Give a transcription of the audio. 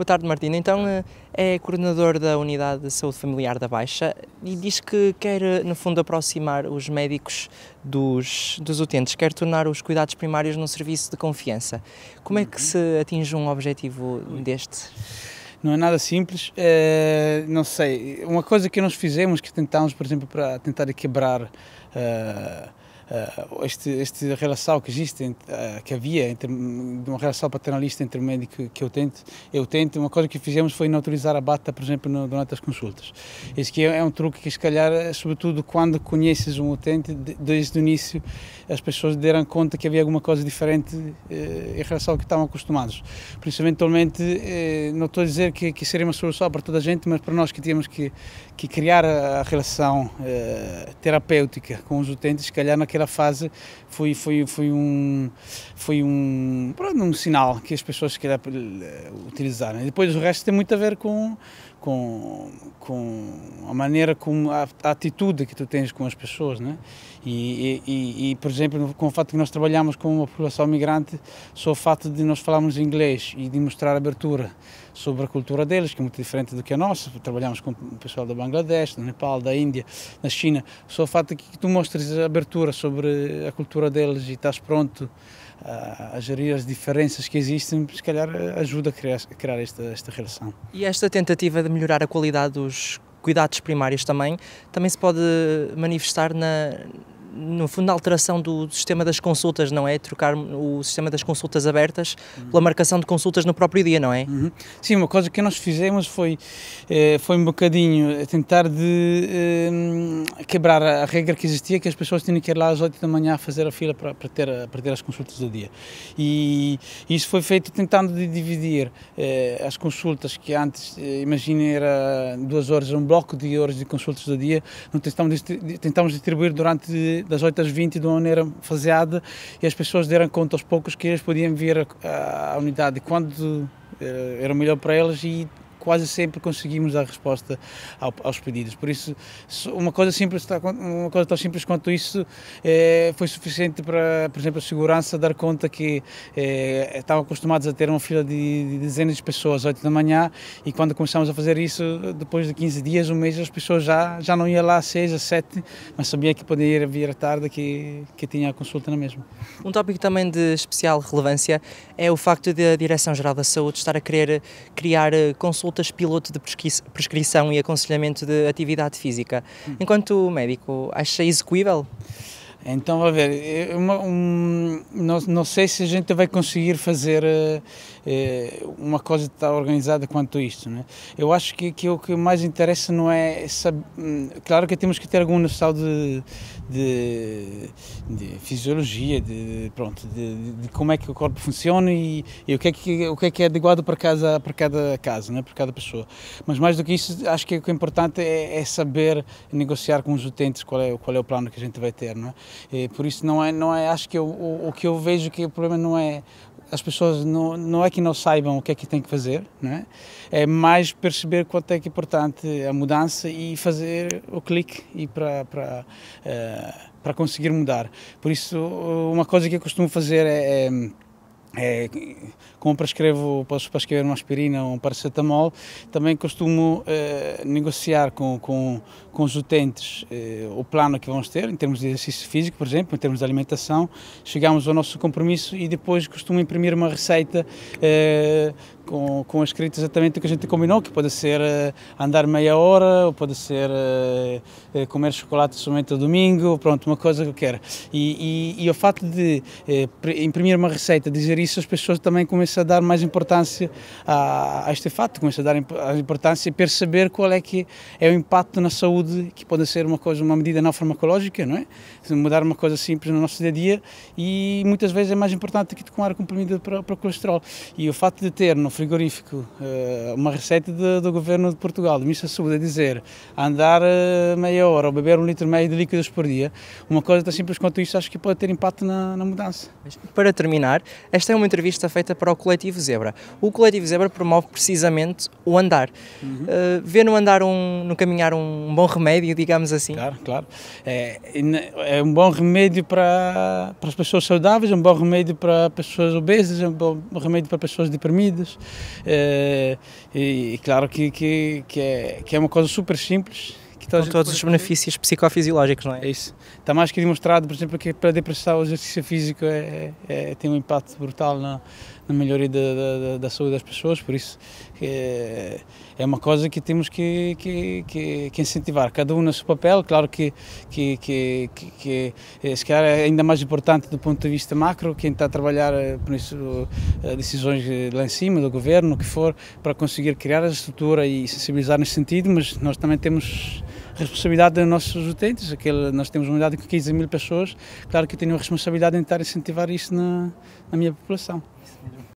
Boa tarde, Martina. Então, eh, é coordenador da Unidade de Saúde Familiar da Baixa e diz que quer, no fundo, aproximar os médicos dos, dos utentes, quer tornar os cuidados primários num serviço de confiança. Como é que uhum. se atinge um objetivo deste? Não é nada simples, é, não sei. Uma coisa que nós fizemos, que tentámos, por exemplo, para tentar quebrar. Uh, uh, este, este relação que existe, uh, que havia, entre, uma relação paternalista entre o médico que eu tento, eu tento, uma coisa que fizemos foi não utilizar a bata, por exemplo, no, durante as consultas. isso que é, é, um truque que, se calhar, eh, sobretudo quando conheces um utente, de, desde o início, as pessoas deram conta que havia alguma coisa diferente uh, em relação ao que estavam acostumados. Por isso, eventualmente, uh, não estou a dizer que, que seria uma solução para toda a gente, mas para nós que tínhamos que, que criar a, a relação terapêutica com os utentes, se calhar naquela aquela fase foi, foi, foi um, foi um, pronto, um sinal que as pessoas queriam utilizar eh, utilizaram. depois o resto tem muito a ver com com, com a maneira como a, a, atitude que tu tens com as pessoas, né? E, e, e, por exemplo, com o fato que nós trabalhamos com uma população migrante, só o fato de nós falarmos inglês e de mostrar abertura sobre a cultura deles, que é muito diferente do que a nossa, trabalhamos com o pessoal da Bangladesh, do Nepal, da Índia, da China, só o fato que tu mostres abertura sobre a cultura deles e estás pronto a gerir as diferenças que existem, se calhar eh, ajuda a criar, a criar esta, esta relação. E esta tentativa de melhorar a qualidade dos cuidados primários também, também se pode manifestar na, no fundo, a alteração do sistema das consultas, não é? Trocar o sistema das consultas abertas pela marcação de consultas no próprio dia, não é? Uhum. Sim, uma coisa que nós fizemos foi, eh, foi um bocadinho eh, tentar de eh, quebrar a regra que existia, que as pessoas tinham que ir lá às 8 da manhã a fazer a fila para, para, ter, para ter as consultas do dia. E isso foi feito tentando de dividir as consultas que antes, imagine, era duas horas, um bloco de horas de consultas do dia, não tentamos, distribuir durante das 8 às 20 de uma maneira faseada e as pessoas deram conta aos poucos que eles podiam vir à unidade quando eh, era melhor para eles e quase sempre conseguimos a resposta ao, aos pedidos. Por isso, uma coisa simples, uma coisa tão simples quanto isso eh, foi suficiente para, por exemplo, a segurança dar conta que eh, estavam acostumados a ter uma fila de, de dezenas de pessoas às 8 da manhã e quando começámos a fazer isso, depois de 15 dias, um mês, as pessoas já, já não iam lá às 6, às 7, mas sabia que podia vir à tarde que, que tinha a consulta na mesma. Um tópico também de especial relevância é o facto de a Direção-Geral da Saúde estar a querer criar eh, consultas consultas piloto de prescrição e aconselhamento de atividade física. Enquanto médico, acha execuível? Então, a ver, uma, um, não, não, sei se a gente vai conseguir fazer uh, uma coisa tão organizada quanto isto. Né? Eu acho que, que o que mais interessa não é. Saber, hum, claro que temos que ter algum noção de, de, de fisiologia, de, pronto, de, de, como é que o corpo funciona e, e, o, que é que, o que é que é adequado para, casa, para cada caso, né, para cada pessoa. Mas mais do que isso, acho que o que é importante é, é saber negociar com os utentes qual é, qual é o plano que a gente vai ter. é E por isso, não é, não é, acho que eu, o, o que eu vejo que o problema não é as pessoas não, não é que não saibam o que é que têm que fazer, né? é mais perceber quanto é que é importante a mudança e fazer o clique e para para uh, para conseguir mudar. Por isso, uma coisa que eu costumo fazer é, é é, como prescrevo, posso prescrever uma aspirina ou um paracetamol, também costumo eh, negociar com, com, com, os utentes eh, o plano que vamos ter, em termos de exercício físico, por exemplo, em termos de alimentação, chegamos ao nosso compromisso e depois costumo imprimir uma receita eh, com, com escrito exatamente o que a gente combinou, que pode ser andar meia hora, ou pode ser comer chocolate somente ao domingo, pronto, uma coisa que eu quero. E, e, e o fato de imprimir uma receita, dizer isso as pessoas também começam a dar mais importância a, a este fato, começam a dar importância e perceber qual é que é o impacto na saúde, que pode ser uma coisa, uma medida não farmacológica, não é? Mudar uma coisa simples no nosso dia a dia e muitas vezes é mais importante que tomar comprimido para, para o colesterol. E o fato de ter no frigorífico eh, uma receita de, do governo de Portugal, do Ministro da Saúde, a dizer andar eh, meia hora ou beber um litro e meio de líquidos por dia, uma coisa tão simples quanto isso acho que pode ter impacto na, na mudança. Para terminar, esta é uma entrevista feita para o Coletivo Zebra. O Coletivo Zebra promove precisamente o andar. Uhum. Uh, vê no andar, um, no caminhar, um bom remédio, digamos assim. Claro, claro. É, é um bom remédio para, para as pessoas saudáveis, um bom remédio para pessoas obesas, um bom remédio para pessoas deprimidas. É, e, e, claro que, que, que, é, que é uma coisa super simples com então, todos os benefícios psicofisiológicos, não é? É isso. Está mais que demonstrado, por exemplo, que para a depressão o exercício físico é, é, é, tem um impacto brutal na, na melhoria da, da, da, saúde das pessoas, por isso é, é uma coisa que temos que, que, que, que, incentivar, cada um no seu papel, claro que, que, que, que, que eh, se calhar é ainda mais importante do ponto de vista macro, quem está a trabalhar eh, por isso, eh, decisões lá em cima, do governo, o que for, para conseguir criar a estrutura e sensibilizar nesse sentido, mas nós também temos responsabilidade dos nossos utentes, aquele, nós temos uma unidade com 15 mil pessoas, claro que tenho a responsabilidade de tentar incentivar isso na, na minha população.